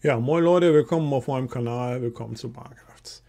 Ja, moin Leute, willkommen auf meinem Kanal, willkommen zu Barcrafts.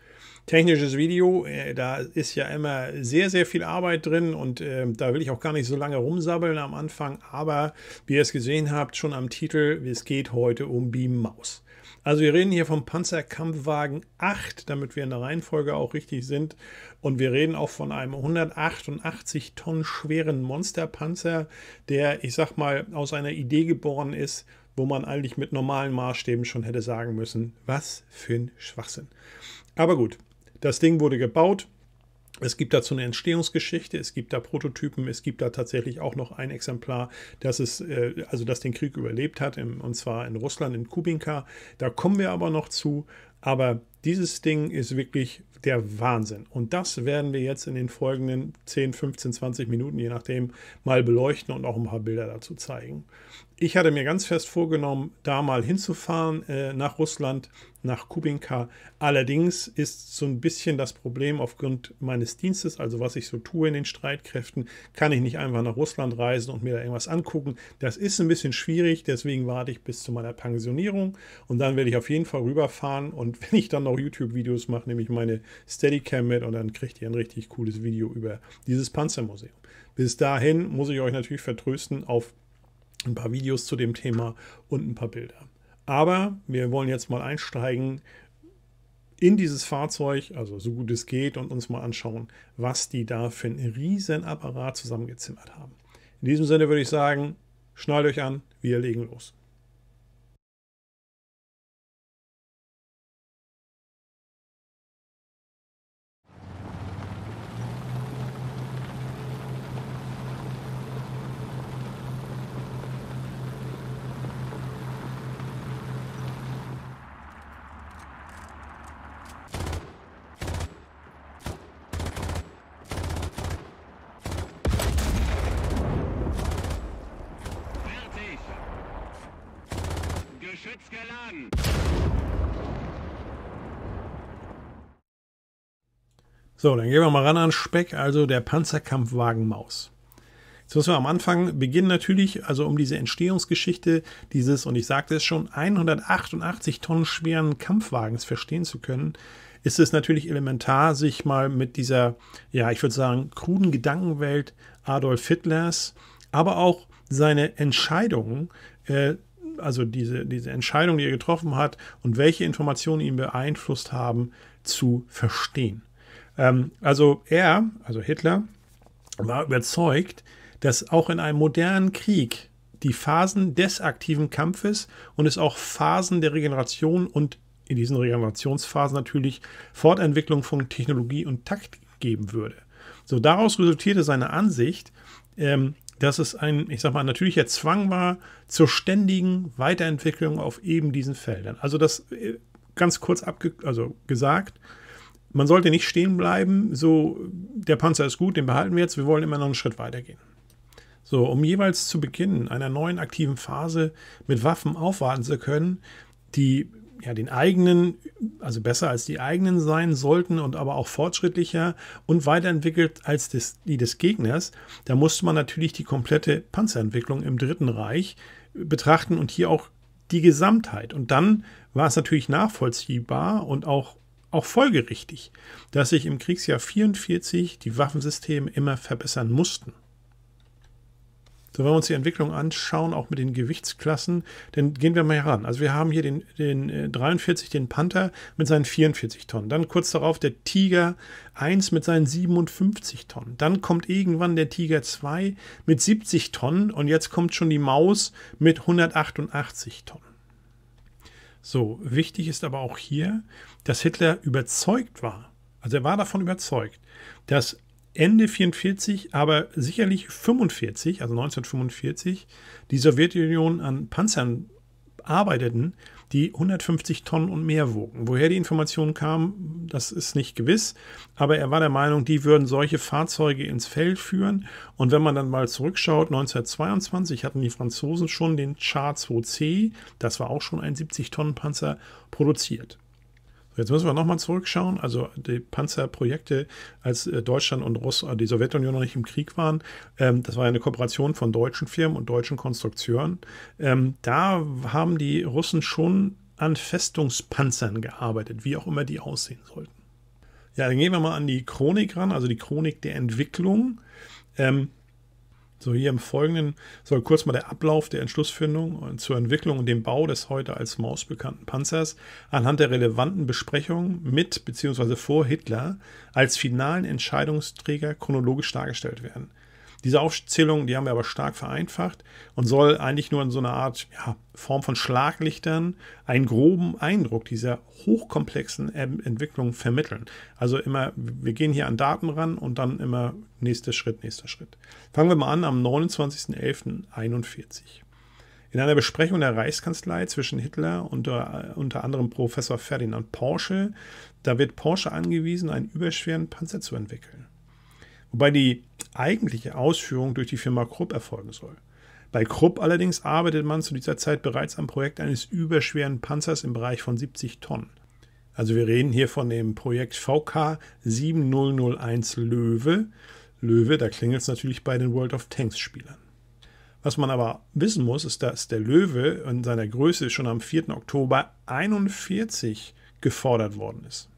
Technisches Video, äh, da ist ja immer sehr, sehr viel Arbeit drin und äh, da will ich auch gar nicht so lange rumsabbeln am Anfang, aber wie ihr es gesehen habt, schon am Titel, es geht heute um Beam Maus. Also wir reden hier vom Panzerkampfwagen 8, damit wir in der Reihenfolge auch richtig sind. Und wir reden auch von einem 188 Tonnen schweren Monsterpanzer, der, ich sag mal, aus einer Idee geboren ist, wo man eigentlich mit normalen Maßstäben schon hätte sagen müssen, was für ein Schwachsinn. Aber gut, das Ding wurde gebaut. Es gibt dazu eine Entstehungsgeschichte, es gibt da Prototypen, es gibt da tatsächlich auch noch ein Exemplar, das es, äh, also das den Krieg überlebt hat, und zwar in Russland, in Kubinka. Da kommen wir aber noch zu. Aber dieses Ding ist wirklich der Wahnsinn. Und das werden wir jetzt in den folgenden 10, 15, 20 Minuten, je nachdem, mal beleuchten und auch ein paar Bilder dazu zeigen. Ich hatte mir ganz fest vorgenommen, da mal hinzufahren äh, nach Russland nach Kubinka. Allerdings ist so ein bisschen das Problem aufgrund meines Dienstes, also was ich so tue in den Streitkräften, kann ich nicht einfach nach Russland reisen und mir da irgendwas angucken. Das ist ein bisschen schwierig, deswegen warte ich bis zu meiner Pensionierung und dann werde ich auf jeden Fall rüberfahren und wenn ich dann noch YouTube-Videos mache, nehme ich meine Steadicam mit und dann kriegt ihr ein richtig cooles Video über dieses Panzermuseum. Bis dahin muss ich euch natürlich vertrösten auf ein paar Videos zu dem Thema und ein paar Bilder. Aber wir wollen jetzt mal einsteigen in dieses Fahrzeug, also so gut es geht, und uns mal anschauen, was die da für einen riesen Apparat zusammengezimmert haben. In diesem Sinne würde ich sagen, schnallt euch an, wir legen los. Chips geladen. So, dann gehen wir mal ran an Speck, also der Panzerkampfwagen Maus. Jetzt müssen wir am Anfang beginnen natürlich, also um diese Entstehungsgeschichte dieses, und ich sagte es schon, 188 Tonnen schweren Kampfwagens verstehen zu können, ist es natürlich elementar, sich mal mit dieser, ja, ich würde sagen, kruden Gedankenwelt Adolf Hitlers, aber auch seine Entscheidungen äh, also diese, diese Entscheidung, die er getroffen hat und welche Informationen ihn beeinflusst haben, zu verstehen. Ähm, also er, also Hitler, war überzeugt, dass auch in einem modernen Krieg die Phasen des aktiven Kampfes und es auch Phasen der Regeneration und in diesen Regenerationsphasen natürlich Fortentwicklung von Technologie und Takt geben würde. So daraus resultierte seine Ansicht, ähm, dass es ein, ich sag mal, natürlicher Zwang war zur ständigen Weiterentwicklung auf eben diesen Feldern. Also das äh, ganz kurz abge also gesagt, man sollte nicht stehen bleiben, so der Panzer ist gut, den behalten wir jetzt, wir wollen immer noch einen Schritt weitergehen. So, um jeweils zu Beginn einer neuen aktiven Phase mit Waffen aufwarten zu können, die ja, den eigenen, also besser als die eigenen sein sollten und aber auch fortschrittlicher und weiterentwickelt als des, die des Gegners, da musste man natürlich die komplette Panzerentwicklung im Dritten Reich betrachten und hier auch die Gesamtheit. Und dann war es natürlich nachvollziehbar und auch, auch folgerichtig, dass sich im Kriegsjahr 44 die Waffensysteme immer verbessern mussten. So, wenn wir uns die Entwicklung anschauen, auch mit den Gewichtsklassen, dann gehen wir mal heran. Also wir haben hier den, den 43, äh, den Panther mit seinen 44 Tonnen. Dann kurz darauf der Tiger 1 mit seinen 57 Tonnen. Dann kommt irgendwann der Tiger 2 mit 70 Tonnen und jetzt kommt schon die Maus mit 188 Tonnen. So, wichtig ist aber auch hier, dass Hitler überzeugt war, also er war davon überzeugt, dass Ende 44, aber sicherlich 45, also 1945, die Sowjetunion an Panzern arbeiteten, die 150 Tonnen und mehr wogen. Woher die Information kam, das ist nicht gewiss, aber er war der Meinung, die würden solche Fahrzeuge ins Feld führen. Und wenn man dann mal zurückschaut, 1922 hatten die Franzosen schon den Char 2C, das war auch schon ein 70-Tonnen-Panzer, produziert. Jetzt müssen wir nochmal zurückschauen. Also die Panzerprojekte, als äh, Deutschland und Russ, äh, die Sowjetunion noch nicht im Krieg waren, ähm, das war eine Kooperation von deutschen Firmen und deutschen Konstrukteuren. Ähm, da haben die Russen schon an Festungspanzern gearbeitet, wie auch immer die aussehen sollten. Ja, dann gehen wir mal an die Chronik ran, also die Chronik der Entwicklung. Ähm, so hier im Folgenden soll kurz mal der Ablauf der Entschlussfindung zur Entwicklung und dem Bau des heute als Maus bekannten Panzers anhand der relevanten Besprechungen mit bzw. vor Hitler als finalen Entscheidungsträger chronologisch dargestellt werden. Diese Aufzählung, die haben wir aber stark vereinfacht und soll eigentlich nur in so einer Art ja, Form von Schlaglichtern einen groben Eindruck dieser hochkomplexen Entwicklung vermitteln. Also immer, wir gehen hier an Daten ran und dann immer nächster Schritt, nächster Schritt. Fangen wir mal an am 29.11.41. In einer Besprechung der Reichskanzlei zwischen Hitler und äh, unter anderem Professor Ferdinand Porsche, da wird Porsche angewiesen, einen überschweren Panzer zu entwickeln wobei die eigentliche Ausführung durch die Firma Krupp erfolgen soll. Bei Krupp allerdings arbeitet man zu dieser Zeit bereits am Projekt eines überschweren Panzers im Bereich von 70 Tonnen. Also wir reden hier von dem Projekt VK 7001 Löwe. Löwe, da klingelt es natürlich bei den World of Tanks Spielern. Was man aber wissen muss, ist, dass der Löwe in seiner Größe schon am 4. Oktober 1941 gefordert worden ist.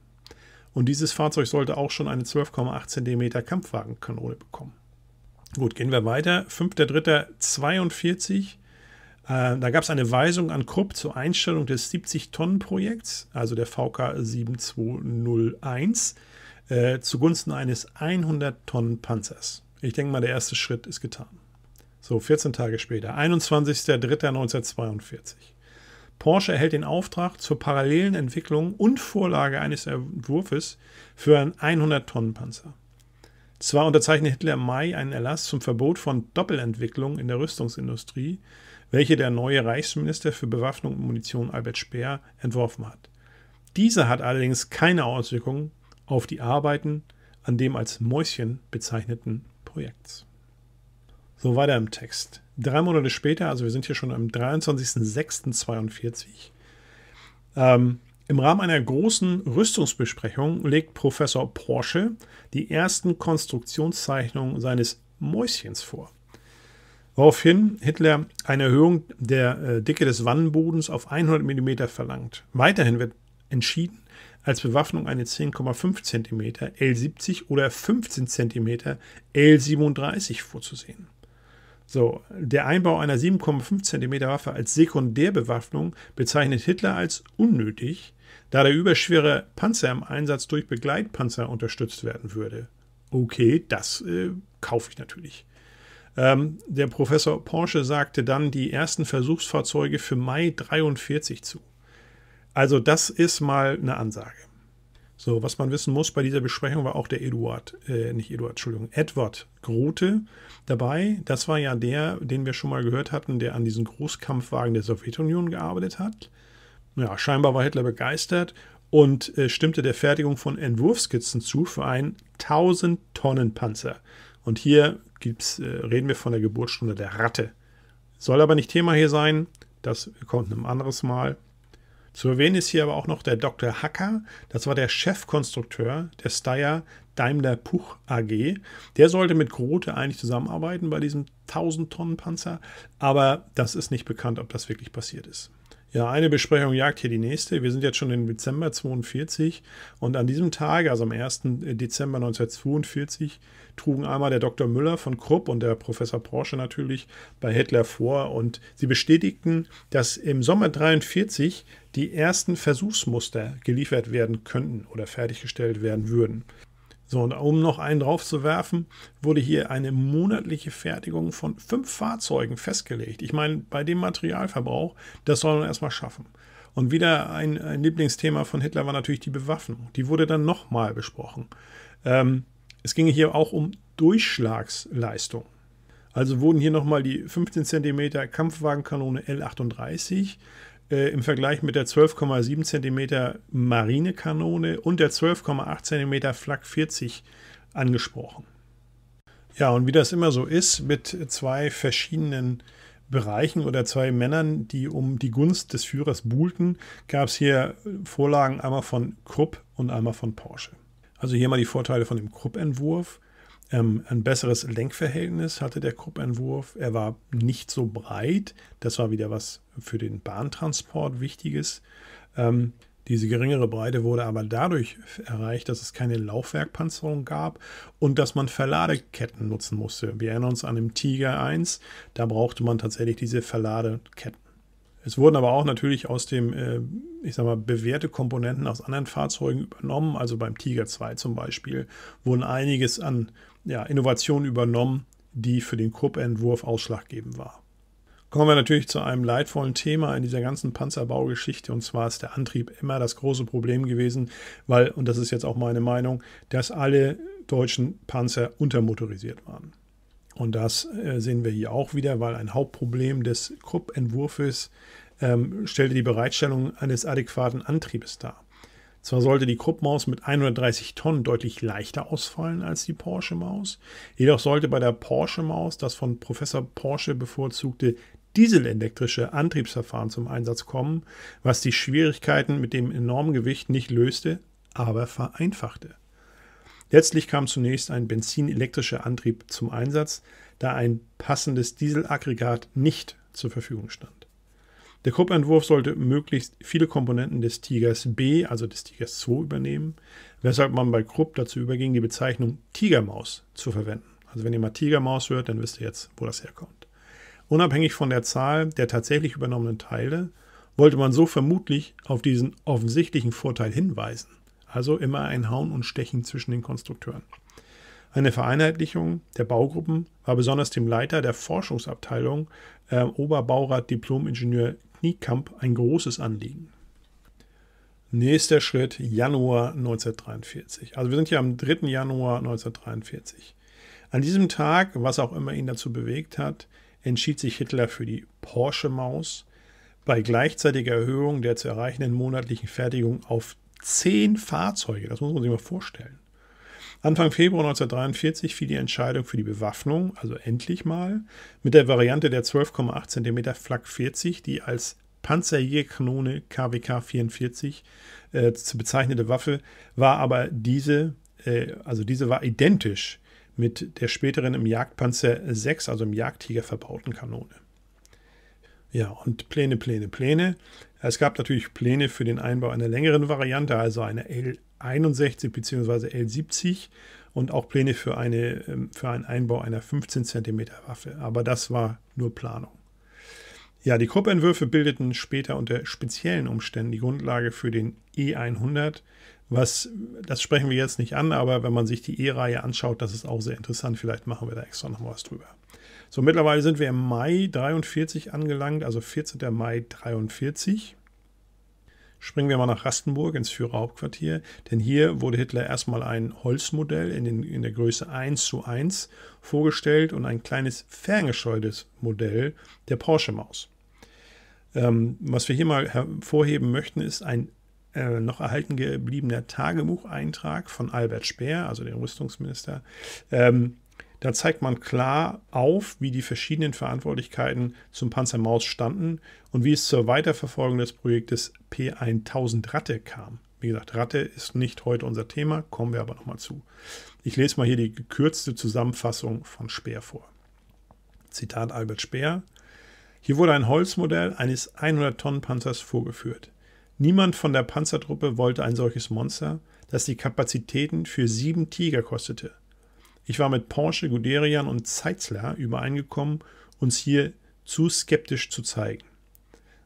Und dieses Fahrzeug sollte auch schon eine 12,8 cm Kampfwagenkanone bekommen. Gut, gehen wir weiter. 5.3.42. Äh, da gab es eine Weisung an Krupp zur Einstellung des 70-Tonnen-Projekts, also der VK 7201, äh, zugunsten eines 100-Tonnen-Panzers. Ich denke mal, der erste Schritt ist getan. So, 14 Tage später, 21.03.1942. Porsche erhält den Auftrag zur parallelen Entwicklung und Vorlage eines Entwurfs für einen 100-Tonnen-Panzer. Zwar unterzeichnet Hitler im Mai einen Erlass zum Verbot von Doppelentwicklung in der Rüstungsindustrie, welche der neue Reichsminister für Bewaffnung und Munition Albert Speer entworfen hat. Dieser hat allerdings keine Auswirkungen auf die Arbeiten an dem als Mäuschen bezeichneten Projekts. So, weiter im Text. Drei Monate später, also wir sind hier schon am 23.06.42, ähm, im Rahmen einer großen Rüstungsbesprechung legt Professor Porsche die ersten Konstruktionszeichnungen seines Mäuschens vor. Woraufhin Hitler eine Erhöhung der äh, Dicke des Wannenbodens auf 100 mm verlangt. Weiterhin wird entschieden, als Bewaffnung eine 10,5 cm L70 oder 15 cm L37 vorzusehen. So, der Einbau einer 7,5 cm Waffe als Sekundärbewaffnung bezeichnet Hitler als unnötig, da der überschwere Panzer im Einsatz durch Begleitpanzer unterstützt werden würde. Okay, das äh, kaufe ich natürlich. Ähm, der Professor Porsche sagte dann die ersten Versuchsfahrzeuge für Mai 43 zu. Also das ist mal eine Ansage. So, was man wissen muss bei dieser Besprechung war auch der Eduard, äh, nicht Eduard, Entschuldigung, Edward Grote dabei. Das war ja der, den wir schon mal gehört hatten, der an diesen Großkampfwagen der Sowjetunion gearbeitet hat. Ja, scheinbar war Hitler begeistert und äh, stimmte der Fertigung von Entwurfskizzen zu für einen 1000-Tonnen-Panzer. Und hier gibt's, äh, reden wir von der Geburtsstunde der Ratte. Soll aber nicht Thema hier sein, das kommt ein anderes Mal. Zu erwähnen ist hier aber auch noch der Dr. Hacker, das war der Chefkonstrukteur der Steyr Daimler Puch AG. Der sollte mit Grote eigentlich zusammenarbeiten bei diesem 1000-Tonnen-Panzer, aber das ist nicht bekannt, ob das wirklich passiert ist. Ja, eine Besprechung jagt hier die nächste. Wir sind jetzt schon im Dezember 42 und an diesem Tag, also am 1. Dezember 1942, trugen einmal der Dr. Müller von Krupp und der Professor Porsche natürlich bei Hitler vor und sie bestätigten, dass im Sommer 43 die ersten Versuchsmuster geliefert werden könnten oder fertiggestellt werden würden. So, und um noch einen drauf zu werfen, wurde hier eine monatliche Fertigung von fünf Fahrzeugen festgelegt. Ich meine, bei dem Materialverbrauch, das soll man erstmal schaffen. Und wieder ein, ein Lieblingsthema von Hitler war natürlich die Bewaffnung. Die wurde dann nochmal besprochen. Ähm, es ging hier auch um Durchschlagsleistung. Also wurden hier nochmal die 15 cm Kampfwagenkanone L38 äh, im Vergleich mit der 12,7 cm Marinekanone und der 12,8 cm Flak 40 angesprochen. Ja, und wie das immer so ist, mit zwei verschiedenen Bereichen oder zwei Männern, die um die Gunst des Führers buhlten, gab es hier Vorlagen einmal von Krupp und einmal von Porsche. Also hier mal die Vorteile von dem Krupp-Entwurf ähm, ein besseres Lenkverhältnis hatte der Kruppentwurf. Er war nicht so breit. Das war wieder was für den Bahntransport Wichtiges. Ähm, diese geringere Breite wurde aber dadurch erreicht, dass es keine Laufwerkpanzerung gab und dass man Verladeketten nutzen musste. Wir erinnern uns an den Tiger 1, da brauchte man tatsächlich diese Verladeketten. Es wurden aber auch natürlich aus dem, äh, ich sag mal, bewährte Komponenten aus anderen Fahrzeugen übernommen. Also beim Tiger 2 zum Beispiel wurden einiges an ja, Innovation übernommen, die für den Krupp-Entwurf ausschlaggebend war. Kommen wir natürlich zu einem leidvollen Thema in dieser ganzen Panzerbaugeschichte und zwar ist der Antrieb immer das große Problem gewesen, weil, und das ist jetzt auch meine Meinung, dass alle deutschen Panzer untermotorisiert waren. Und das äh, sehen wir hier auch wieder, weil ein Hauptproblem des Krupp-Entwurfs ähm, stellte die Bereitstellung eines adäquaten Antriebes dar. Zwar sollte die Krupp-Maus mit 130 Tonnen deutlich leichter ausfallen als die Porsche-Maus, jedoch sollte bei der Porsche-Maus das von Professor Porsche bevorzugte dieselelektrische Antriebsverfahren zum Einsatz kommen, was die Schwierigkeiten mit dem enormen Gewicht nicht löste, aber vereinfachte. Letztlich kam zunächst ein benzinelektrischer Antrieb zum Einsatz, da ein passendes Dieselaggregat nicht zur Verfügung stand. Der Kruppentwurf sollte möglichst viele Komponenten des Tigers B, also des Tigers 2, übernehmen, weshalb man bei Krupp dazu überging, die Bezeichnung Tigermaus zu verwenden. Also wenn ihr mal Tigermaus hört, dann wisst ihr jetzt, wo das herkommt. Unabhängig von der Zahl der tatsächlich übernommenen Teile wollte man so vermutlich auf diesen offensichtlichen Vorteil hinweisen. Also immer ein Hauen und Stechen zwischen den Konstrukteuren. Eine Vereinheitlichung der Baugruppen war besonders dem Leiter der Forschungsabteilung, äh, Oberbaurat Diplomingenieur Kniekamp ein großes Anliegen. Nächster Schritt, Januar 1943. Also wir sind hier am 3. Januar 1943. An diesem Tag, was auch immer ihn dazu bewegt hat, entschied sich Hitler für die Porsche-Maus bei gleichzeitiger Erhöhung der zu erreichenden monatlichen Fertigung auf zehn Fahrzeuge. Das muss man sich mal vorstellen. Anfang Februar 1943 fiel die Entscheidung für die Bewaffnung, also endlich mal, mit der Variante der 12,8 cm Flak 40, die als Panzerjägerkanone KWK 44 äh, zu bezeichnete Waffe, war aber diese, äh, also diese war identisch mit der späteren im Jagdpanzer 6, also im Jagdtiger verbauten Kanone. Ja, und Pläne, Pläne, Pläne. Es gab natürlich Pläne für den Einbau einer längeren Variante, also einer L l bzw. L70 und auch Pläne für, eine, ähm, für einen Einbau einer 15 cm Waffe. Aber das war nur Planung. Ja, die Kruppentwürfe bildeten später unter speziellen Umständen die Grundlage für den E100. Was, das sprechen wir jetzt nicht an, aber wenn man sich die E-Reihe anschaut, das ist auch sehr interessant. Vielleicht machen wir da extra noch was drüber. So, mittlerweile sind wir im Mai 43 angelangt, also 14. Mai 43. Springen wir mal nach Rastenburg ins Führerhauptquartier, denn hier wurde Hitler erstmal ein Holzmodell in, den, in der Größe 1 zu 1 vorgestellt und ein kleines ferngescheutes Modell der Porsche-Maus. Ähm, was wir hier mal hervorheben möchten, ist ein äh, noch erhalten gebliebener Tagebucheintrag von Albert Speer, also dem Rüstungsminister, ähm, da zeigt man klar auf, wie die verschiedenen Verantwortlichkeiten zum Panzermaus standen und wie es zur Weiterverfolgung des Projektes P1000 Ratte kam. Wie gesagt, Ratte ist nicht heute unser Thema, kommen wir aber nochmal zu. Ich lese mal hier die gekürzte Zusammenfassung von Speer vor. Zitat Albert Speer. Hier wurde ein Holzmodell eines 100-Tonnen-Panzers vorgeführt. Niemand von der Panzertruppe wollte ein solches Monster, das die Kapazitäten für sieben Tiger kostete. Ich war mit Porsche, Guderian und Zeitzler übereingekommen, uns hier zu skeptisch zu zeigen.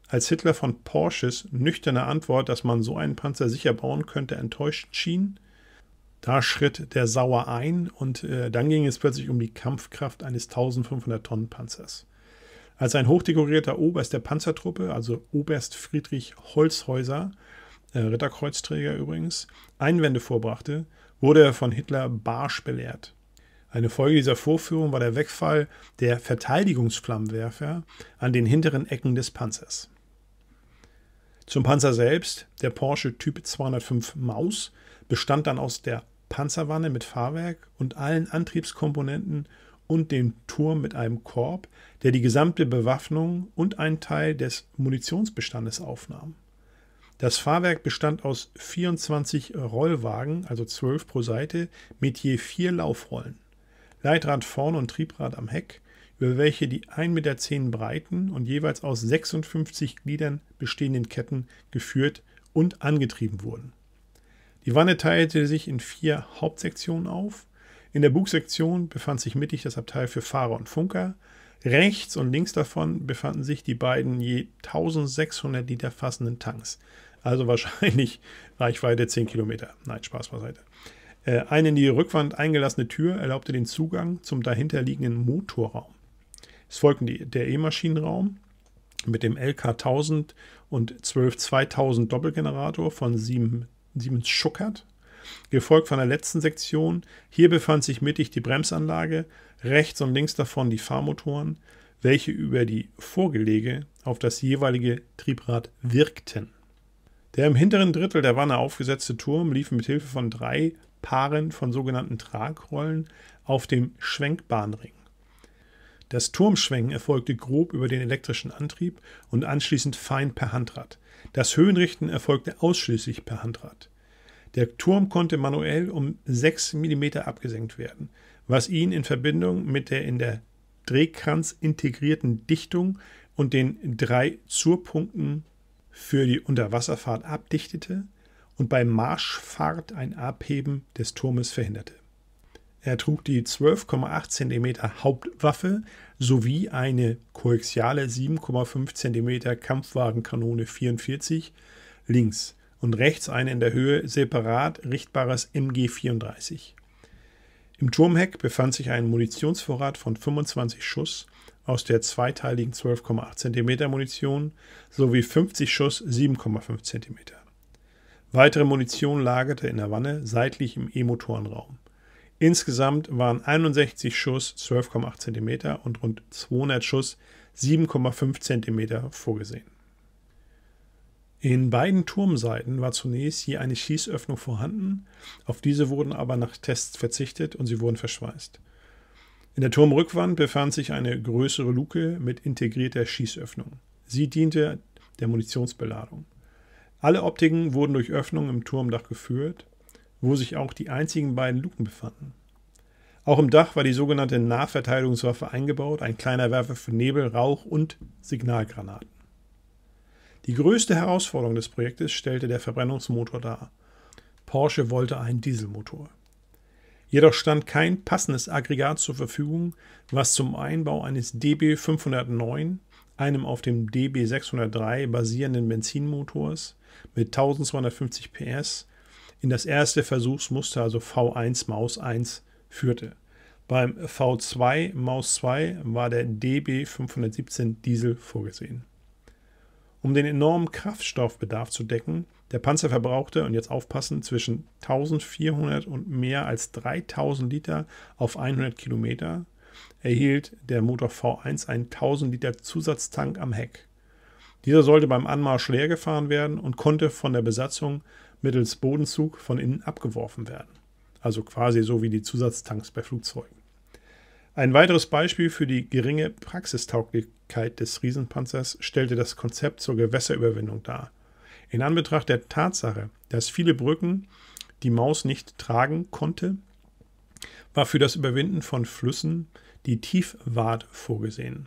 Als Hitler von Porsches nüchterne Antwort, dass man so einen Panzer sicher bauen könnte, enttäuscht schien, da schritt der Sauer ein und äh, dann ging es plötzlich um die Kampfkraft eines 1500 Tonnen Panzers. Als ein hochdekorierter Oberst der Panzertruppe, also Oberst Friedrich Holzhäuser, äh, Ritterkreuzträger übrigens, Einwände vorbrachte, wurde er von Hitler barsch belehrt. Eine Folge dieser Vorführung war der Wegfall der Verteidigungsflammenwerfer an den hinteren Ecken des Panzers. Zum Panzer selbst, der Porsche Typ 205 Maus, bestand dann aus der Panzerwanne mit Fahrwerk und allen Antriebskomponenten und dem Turm mit einem Korb, der die gesamte Bewaffnung und einen Teil des Munitionsbestandes aufnahm. Das Fahrwerk bestand aus 24 Rollwagen, also 12 pro Seite, mit je vier Laufrollen. Leitrad vorn und Triebrad am Heck, über welche die 1,10 Meter breiten und jeweils aus 56 Gliedern bestehenden Ketten geführt und angetrieben wurden. Die Wanne teilte sich in vier Hauptsektionen auf. In der Bugsektion befand sich mittig das Abteil für Fahrer und Funker. Rechts und links davon befanden sich die beiden je 1600 Liter fassenden Tanks. Also wahrscheinlich Reichweite 10 Kilometer. Nein, Spaß beiseite. Äh, eine in die Rückwand eingelassene Tür erlaubte den Zugang zum dahinterliegenden Motorraum. Es folgten die, der E-Maschinenraum mit dem LK1000 und 12-2000 Doppelgenerator von Siemens Schuckert, gefolgt von der letzten Sektion. Hier befand sich mittig die Bremsanlage, rechts und links davon die Fahrmotoren, welche über die Vorgelege auf das jeweilige Triebrad wirkten. Der im hinteren Drittel der Wanne aufgesetzte Turm lief mit Hilfe von drei Paaren von sogenannten Tragrollen auf dem Schwenkbahnring. Das Turmschwenken erfolgte grob über den elektrischen Antrieb und anschließend fein per Handrad. Das Höhenrichten erfolgte ausschließlich per Handrad. Der Turm konnte manuell um 6 mm abgesenkt werden, was ihn in Verbindung mit der in der Drehkranz integrierten Dichtung und den drei Zurpunkten für die Unterwasserfahrt abdichtete und bei Marschfahrt ein Abheben des Turmes verhinderte. Er trug die 12,8 cm Hauptwaffe sowie eine koaxiale 7,5 cm Kampfwagenkanone 44 links und rechts eine in der Höhe separat richtbares MG 34. Im Turmheck befand sich ein Munitionsvorrat von 25 Schuss aus der zweiteiligen 12,8 cm Munition sowie 50 Schuss 7,5 cm. Weitere Munition lagerte in der Wanne seitlich im E-Motorenraum. Insgesamt waren 61 Schuss 12,8 cm und rund 200 Schuss 7,5 cm vorgesehen. In beiden Turmseiten war zunächst je eine Schießöffnung vorhanden, auf diese wurden aber nach Tests verzichtet und sie wurden verschweißt. In der Turmrückwand befand sich eine größere Luke mit integrierter Schießöffnung. Sie diente der Munitionsbeladung. Alle Optiken wurden durch Öffnungen im Turmdach geführt, wo sich auch die einzigen beiden Luken befanden. Auch im Dach war die sogenannte Nahverteidigungswaffe eingebaut, ein kleiner Werfer für Nebel, Rauch und Signalgranaten. Die größte Herausforderung des Projektes stellte der Verbrennungsmotor dar. Porsche wollte einen Dieselmotor. Jedoch stand kein passendes Aggregat zur Verfügung, was zum Einbau eines DB 509, einem auf dem DB 603 basierenden Benzinmotors, mit 1250 PS in das erste Versuchsmuster, also V1 Maus 1, führte. Beim V2 Maus 2 war der DB517 Diesel vorgesehen. Um den enormen Kraftstoffbedarf zu decken, der Panzer verbrauchte, und jetzt aufpassen, zwischen 1400 und mehr als 3000 Liter auf 100 Kilometer, erhielt der Motor V1 einen 1000 Liter Zusatztank am Heck. Dieser sollte beim Anmarsch leer gefahren werden und konnte von der Besatzung mittels Bodenzug von innen abgeworfen werden. Also quasi so wie die Zusatztanks bei Flugzeugen. Ein weiteres Beispiel für die geringe Praxistauglichkeit des Riesenpanzers stellte das Konzept zur Gewässerüberwindung dar. In Anbetracht der Tatsache, dass viele Brücken die Maus nicht tragen konnte, war für das Überwinden von Flüssen die Tiefwart vorgesehen.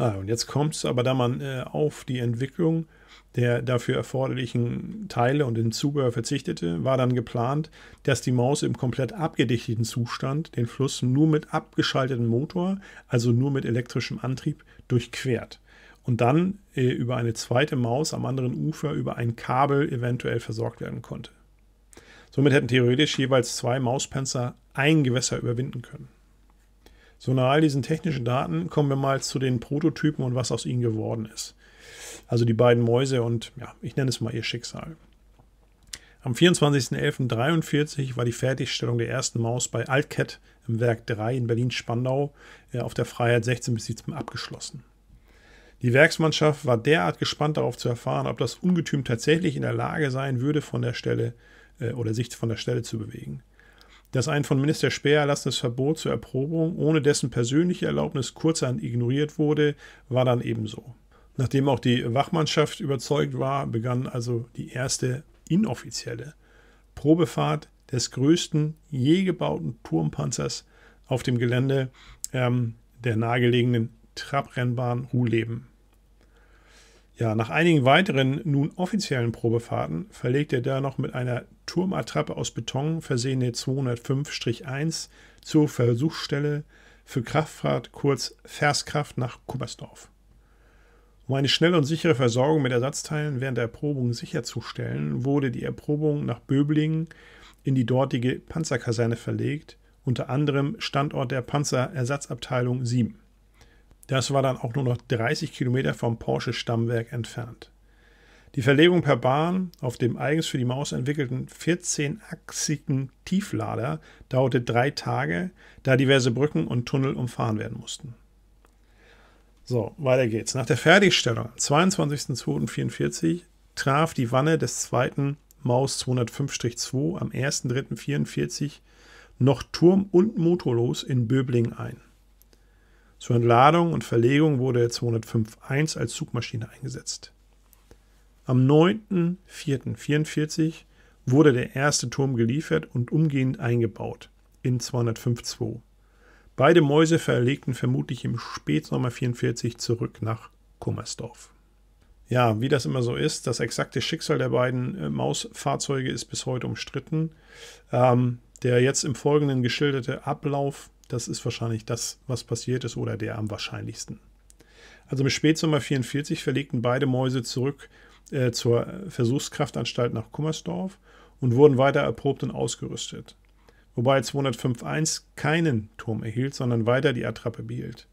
Ah, und jetzt kommt es aber, da man äh, auf die Entwicklung der dafür erforderlichen Teile und den Zubehör verzichtete, war dann geplant, dass die Maus im komplett abgedichteten Zustand den Fluss nur mit abgeschaltetem Motor, also nur mit elektrischem Antrieb, durchquert und dann äh, über eine zweite Maus am anderen Ufer über ein Kabel eventuell versorgt werden konnte. Somit hätten theoretisch jeweils zwei Mauspanzer ein Gewässer überwinden können. So, nach all diesen technischen Daten kommen wir mal zu den Prototypen und was aus ihnen geworden ist. Also die beiden Mäuse und ja, ich nenne es mal ihr Schicksal. Am 24.11.43 war die Fertigstellung der ersten Maus bei Altcat im Werk 3 in Berlin-Spandau äh, auf der Freiheit 16 bis 17 abgeschlossen. Die Werksmannschaft war derart gespannt darauf zu erfahren, ob das Ungetüm tatsächlich in der Lage sein würde, von der Stelle äh, oder sich von der Stelle zu bewegen dass ein von Minister Speer erlassenes Verbot zur Erprobung ohne dessen persönliche Erlaubnis kurzerhand ignoriert wurde, war dann ebenso. Nachdem auch die Wachmannschaft überzeugt war, begann also die erste inoffizielle Probefahrt des größten je gebauten Turmpanzers auf dem Gelände ähm, der nahegelegenen Trabrennbahn Ruhleben. Ja, nach einigen weiteren nun offiziellen Probefahrten verlegte der noch mit einer Turmattrappe aus Beton versehene 205-1 zur Versuchsstelle für Kraftfahrt kurz Verskraft nach Kuppersdorf. Um eine schnelle und sichere Versorgung mit Ersatzteilen während der Erprobung sicherzustellen, wurde die Erprobung nach Böblingen in die dortige Panzerkaserne verlegt, unter anderem Standort der Panzerersatzabteilung 7. Das war dann auch nur noch 30 Kilometer vom Porsche-Stammwerk entfernt. Die Verlegung per Bahn auf dem eigens für die Maus entwickelten 14-achsigen Tieflader dauerte drei Tage, da diverse Brücken und Tunnel umfahren werden mussten. So, weiter geht's. Nach der Fertigstellung am 22.02.44 traf die Wanne des zweiten Maus 205-2 am 1.03.44 noch Turm und Motorlos in Böblingen ein. Zur Entladung und Verlegung wurde der 205-1 als Zugmaschine eingesetzt. Am 9.04.44 wurde der erste Turm geliefert und umgehend eingebaut in 205-2. Beide Mäuse verlegten vermutlich im Spätsommer 44 zurück nach Kummersdorf. Ja, wie das immer so ist, das exakte Schicksal der beiden äh, Mausfahrzeuge ist bis heute umstritten. Ähm, der jetzt im Folgenden geschilderte Ablauf das ist wahrscheinlich das, was passiert ist oder der am wahrscheinlichsten. Also im Spätsommer 44 verlegten beide Mäuse zurück äh, zur Versuchskraftanstalt nach Kummersdorf und wurden weiter erprobt und ausgerüstet. Wobei 205.1 keinen Turm erhielt, sondern weiter die Attrappe behielt.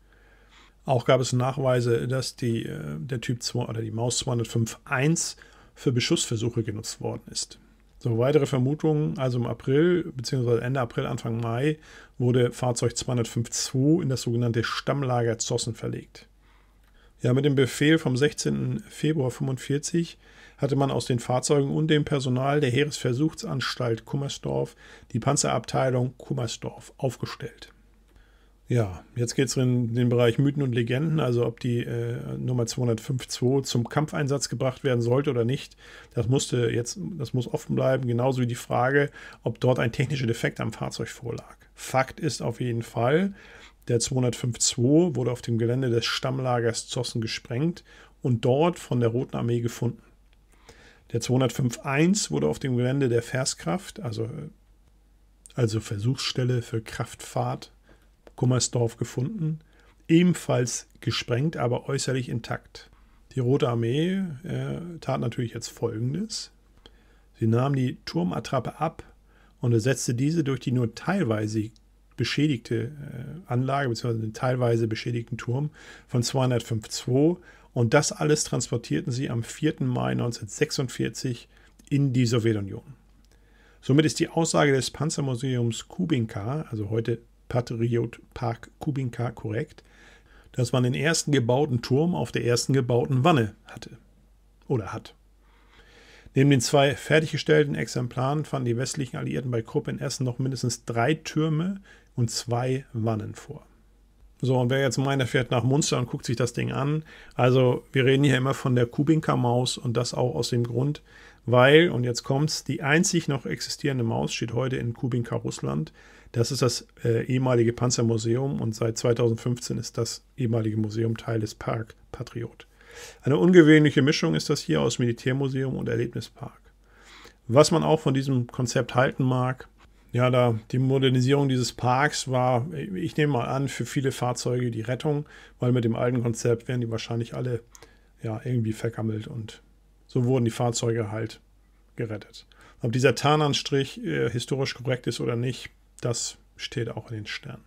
Auch gab es Nachweise, dass die, äh, der Typ 2 oder die Maus 205.1 für Beschussversuche genutzt worden ist. So, weitere Vermutungen, also im April bzw. Ende April, Anfang Mai wurde Fahrzeug 205.2 in das sogenannte Stammlager Zossen verlegt. Ja, mit dem Befehl vom 16. Februar 45 hatte man aus den Fahrzeugen und dem Personal der Heeresversuchsanstalt Kummersdorf die Panzerabteilung Kummersdorf aufgestellt. Ja, jetzt geht es in den Bereich Mythen und Legenden, also ob die äh, Nummer 205.2 zum Kampfeinsatz gebracht werden sollte oder nicht. Das musste jetzt, das muss offen bleiben, genauso wie die Frage, ob dort ein technischer Defekt am Fahrzeug vorlag. Fakt ist auf jeden Fall, der 205.2 wurde auf dem Gelände des Stammlagers Zossen gesprengt und dort von der Roten Armee gefunden. Der 205.1 wurde auf dem Gelände der Verskraft, also, äh, also Versuchsstelle für Kraftfahrt Gummersdorf gefunden, ebenfalls gesprengt, aber äußerlich intakt. Die Rote Armee äh, tat natürlich jetzt Folgendes. Sie nahm die Turmattrappe ab und ersetzte diese durch die nur teilweise beschädigte äh, Anlage bzw. den teilweise beschädigten Turm von 205.2 und das alles transportierten sie am 4. Mai 1946 in die Sowjetunion. Somit ist die Aussage des Panzermuseums Kubinka, also heute Patriot Park Kubinka korrekt, dass man den ersten gebauten Turm auf der ersten gebauten Wanne hatte. Oder hat. Neben den zwei fertiggestellten Exemplaren fanden die westlichen Alliierten bei Krupp in Essen noch mindestens drei Türme und zwei Wannen vor. So, und wer jetzt meiner fährt nach Munster und guckt sich das Ding an. Also, wir reden hier immer von der Kubinka-Maus und das auch aus dem Grund, weil, und jetzt kommt's, die einzig noch existierende Maus steht heute in Kubinka, Russland. Das ist das äh, ehemalige Panzermuseum und seit 2015 ist das ehemalige Museum Teil des Park Patriot. Eine ungewöhnliche Mischung ist das hier aus Militärmuseum und Erlebnispark. Was man auch von diesem Konzept halten mag, ja, da die Modernisierung dieses Parks war, ich nehme mal an, für viele Fahrzeuge die Rettung, weil mit dem alten Konzept wären die wahrscheinlich alle ja, irgendwie vergammelt und so wurden die Fahrzeuge halt gerettet. Ob dieser Tarnanstrich äh, historisch korrekt ist oder nicht, das steht auch in den Sternen.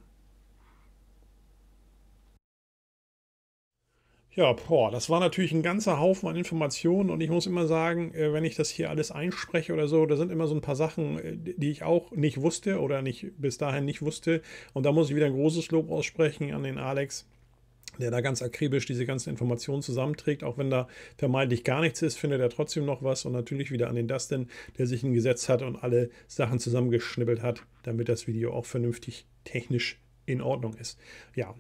Ja, boah, das war natürlich ein ganzer Haufen an Informationen und ich muss immer sagen, äh, wenn ich das hier alles einspreche oder so, da sind immer so ein paar Sachen, äh, die ich auch nicht wusste oder nicht bis dahin nicht wusste. Und da muss ich wieder ein großes Lob aussprechen an den Alex der da ganz akribisch diese ganzen Informationen zusammenträgt. Auch wenn da vermeintlich gar nichts ist, findet er trotzdem noch was. Und natürlich wieder an den Dustin, der sich hingesetzt hat und alle Sachen zusammengeschnibbelt hat, damit das Video auch vernünftig technisch in Ordnung ist. Ja,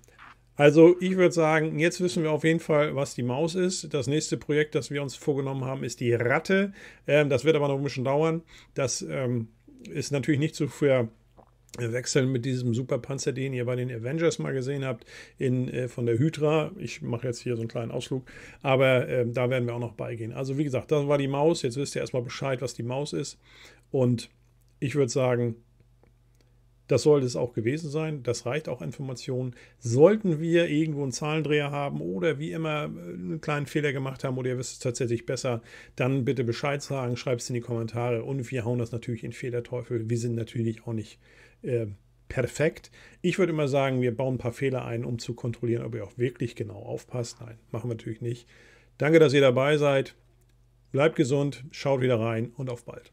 also ich würde sagen, jetzt wissen wir auf jeden Fall, was die Maus ist. Das nächste Projekt, das wir uns vorgenommen haben, ist die Ratte. Ähm, das wird aber noch ein bisschen dauern. Das ähm, ist natürlich nicht so für wechseln mit diesem Superpanzer, den ihr bei den Avengers mal gesehen habt, in, äh, von der Hydra. Ich mache jetzt hier so einen kleinen Ausflug, aber äh, da werden wir auch noch beigehen. Also wie gesagt, das war die Maus. Jetzt wisst ihr erstmal Bescheid, was die Maus ist. Und ich würde sagen, das sollte es auch gewesen sein. Das reicht auch Informationen. Sollten wir irgendwo einen Zahlendreher haben oder wie immer äh, einen kleinen Fehler gemacht haben oder ihr wisst es tatsächlich besser, dann bitte Bescheid sagen, schreibt es in die Kommentare und wir hauen das natürlich in Fehlerteufel. Wir sind natürlich auch nicht äh, perfekt. Ich würde immer sagen, wir bauen ein paar Fehler ein, um zu kontrollieren, ob ihr auch wirklich genau aufpasst. Nein, machen wir natürlich nicht. Danke, dass ihr dabei seid. Bleibt gesund, schaut wieder rein und auf bald.